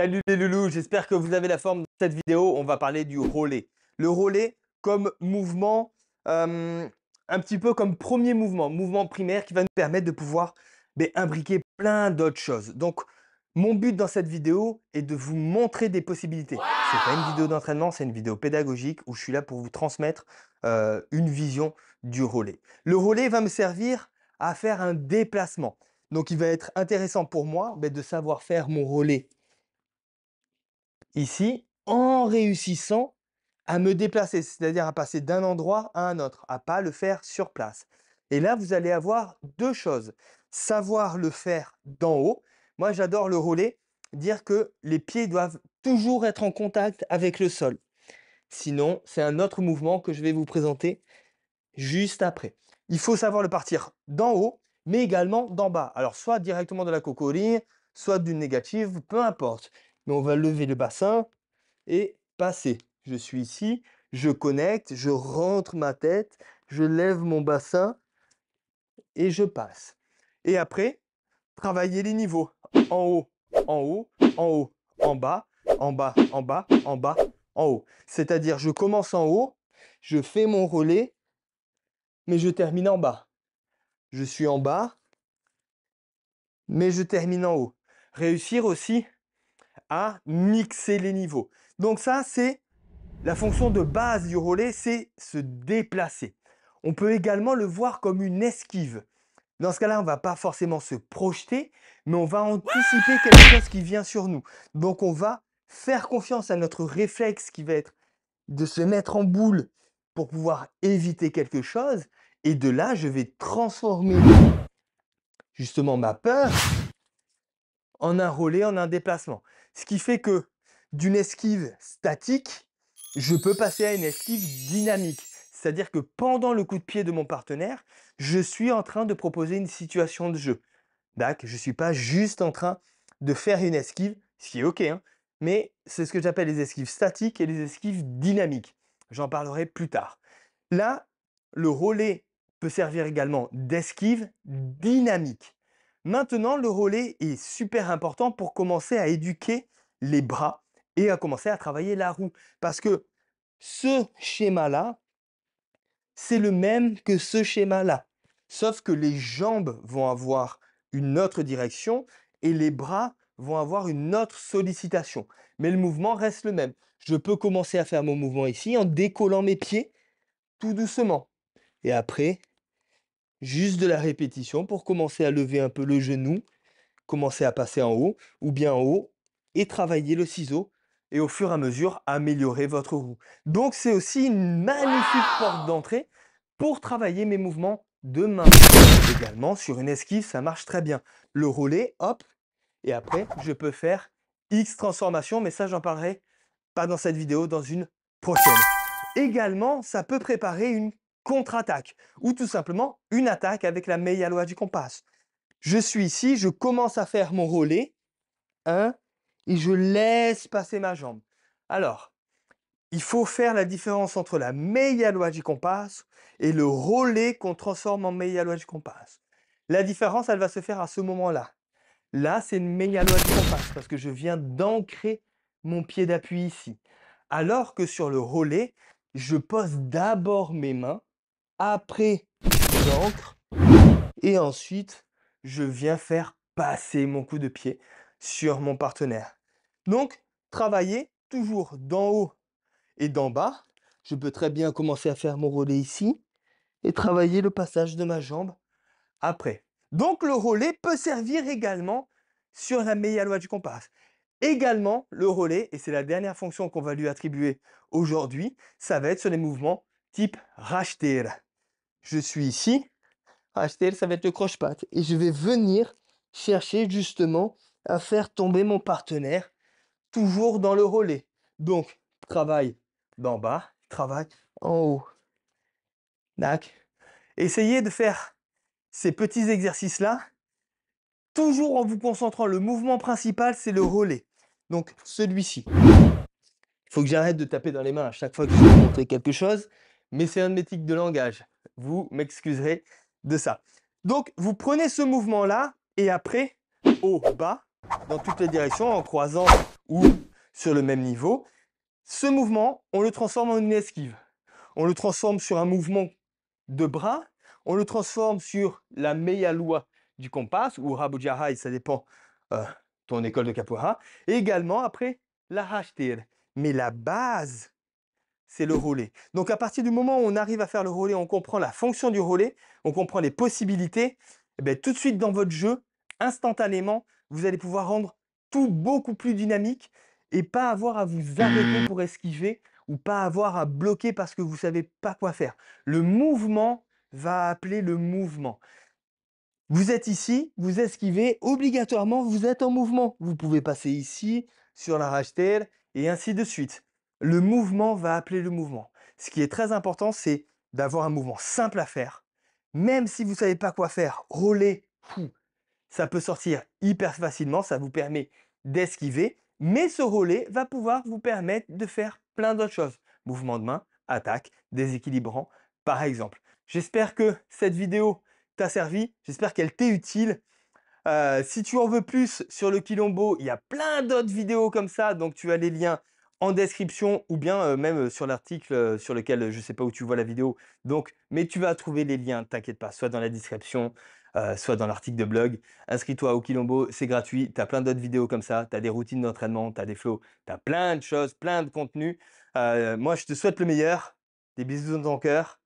Salut les loulous, j'espère que vous avez la forme Dans cette vidéo. On va parler du relais. Le relais comme mouvement, euh, un petit peu comme premier mouvement, mouvement primaire qui va nous permettre de pouvoir ben, imbriquer plein d'autres choses. Donc, mon but dans cette vidéo est de vous montrer des possibilités. Ce n'est pas une vidéo d'entraînement, c'est une vidéo pédagogique où je suis là pour vous transmettre euh, une vision du relais. Le relais va me servir à faire un déplacement. Donc, il va être intéressant pour moi ben, de savoir faire mon relais ici en réussissant à me déplacer, c'est-à-dire à passer d'un endroit à un autre, à pas le faire sur place. Et là, vous allez avoir deux choses. Savoir le faire d'en haut. Moi, j'adore le relais, dire que les pieds doivent toujours être en contact avec le sol. Sinon, c'est un autre mouvement que je vais vous présenter juste après. Il faut savoir le partir d'en haut, mais également d'en bas. Alors, soit directement de la cocoline, soit d'une négative, peu importe on va lever le bassin et passer. Je suis ici, je connecte, je rentre ma tête, je lève mon bassin et je passe. Et après, travailler les niveaux. En haut, en haut, en haut, en bas, en bas, en bas, en bas, en haut. C'est-à-dire, je commence en haut, je fais mon relais, mais je termine en bas. Je suis en bas, mais je termine en haut. Réussir aussi à mixer les niveaux. Donc ça, c'est la fonction de base du relais, c'est se déplacer. On peut également le voir comme une esquive. Dans ce cas-là, on va pas forcément se projeter, mais on va anticiper quelque chose qui vient sur nous. Donc on va faire confiance à notre réflexe qui va être de se mettre en boule pour pouvoir éviter quelque chose. Et de là, je vais transformer justement ma peur en un relais, en un déplacement. Ce qui fait que d'une esquive statique, je peux passer à une esquive dynamique. C'est-à-dire que pendant le coup de pied de mon partenaire, je suis en train de proposer une situation de jeu. Je ne suis pas juste en train de faire une esquive, ce qui est OK, hein, mais c'est ce que j'appelle les esquives statiques et les esquives dynamiques. J'en parlerai plus tard. Là, le relais peut servir également d'esquive dynamique. Maintenant, le relais est super important pour commencer à éduquer les bras et à commencer à travailler la roue. Parce que ce schéma-là, c'est le même que ce schéma-là. Sauf que les jambes vont avoir une autre direction et les bras vont avoir une autre sollicitation. Mais le mouvement reste le même. Je peux commencer à faire mon mouvement ici en décollant mes pieds tout doucement. Et après, juste de la répétition pour commencer à lever un peu le genou, commencer à passer en haut ou bien en haut et travailler le ciseau et au fur et à mesure améliorer votre roue. Donc c'est aussi une magnifique porte d'entrée pour travailler mes mouvements de main. Également sur une esquive, ça marche très bien. Le relais, hop, et après je peux faire X transformation, mais ça j'en parlerai pas dans cette vidéo, dans une prochaine. Également, ça peut préparer une contre-attaque ou tout simplement une attaque avec la meilleure loi du compas. Je suis ici, je commence à faire mon relais hein, et je laisse passer ma jambe. Alors, il faut faire la différence entre la meilleure loi du compas et le relais qu'on transforme en meilleure loi du compas. La différence, elle va se faire à ce moment-là. Là, c'est une meilleure loi du compas parce que je viens d'ancrer mon pied d'appui ici. Alors que sur le relais, je pose d'abord mes mains après l'encre. Et ensuite, je viens faire passer mon coup de pied sur mon partenaire. Donc, travailler toujours d'en haut et d'en bas. Je peux très bien commencer à faire mon relais ici et travailler le passage de ma jambe après. Donc le relais peut servir également sur la meilleure loi du compas. Également, le relais, et c'est la dernière fonction qu'on va lui attribuer aujourd'hui, ça va être sur les mouvements type racheter je suis ici, HTL, ça va être le croche-patte. Et je vais venir chercher justement à faire tomber mon partenaire toujours dans le relais. Donc, travail d'en bas, travail en haut. Essayez de faire ces petits exercices-là, toujours en vous concentrant. Le mouvement principal, c'est le relais. Donc, celui-ci. Il faut que j'arrête de taper dans les mains à chaque fois que je vais montrer quelque chose, mais c'est un de mes tics de langage. Vous m'excuserez de ça. Donc, vous prenez ce mouvement-là et après, au bas, dans toutes les directions, en croisant ou sur le même niveau. Ce mouvement, on le transforme en une esquive. On le transforme sur un mouvement de bras. On le transforme sur la meilleure loi du compas ou Rabujahai, ça dépend euh, ton école de capoeira. Et également, après, la hashtir. Mais la base c'est le relais. Donc à partir du moment où on arrive à faire le relais, on comprend la fonction du relais, on comprend les possibilités, et eh ben, tout de suite dans votre jeu, instantanément, vous allez pouvoir rendre tout beaucoup plus dynamique et pas avoir à vous arrêter pour esquiver ou pas avoir à bloquer parce que vous ne savez pas quoi faire. Le mouvement va appeler le mouvement. Vous êtes ici, vous esquivez, obligatoirement vous êtes en mouvement. Vous pouvez passer ici, sur la rachetelle, et ainsi de suite le mouvement va appeler le mouvement. Ce qui est très important, c'est d'avoir un mouvement simple à faire. Même si vous ne savez pas quoi faire, relais, ça peut sortir hyper facilement, ça vous permet d'esquiver, mais ce relais va pouvoir vous permettre de faire plein d'autres choses. Mouvement de main, attaque, déséquilibrant, par exemple. J'espère que cette vidéo t'a servi, j'espère qu'elle t'est utile. Euh, si tu en veux plus sur le quilombo, il y a plein d'autres vidéos comme ça, donc tu as les liens en description ou bien euh, même euh, sur l'article euh, sur lequel je ne sais pas où tu vois la vidéo. Donc, mais tu vas trouver les liens, t'inquiète pas, soit dans la description, soit dans l'article de blog. Inscris-toi au Quilombo, c'est gratuit. Tu as plein d'autres vidéos comme ça, tu as des routines d'entraînement, tu as des flows, tu as plein de choses, plein de contenu. moi, je te souhaite le meilleur. Des bisous dans ton cœur.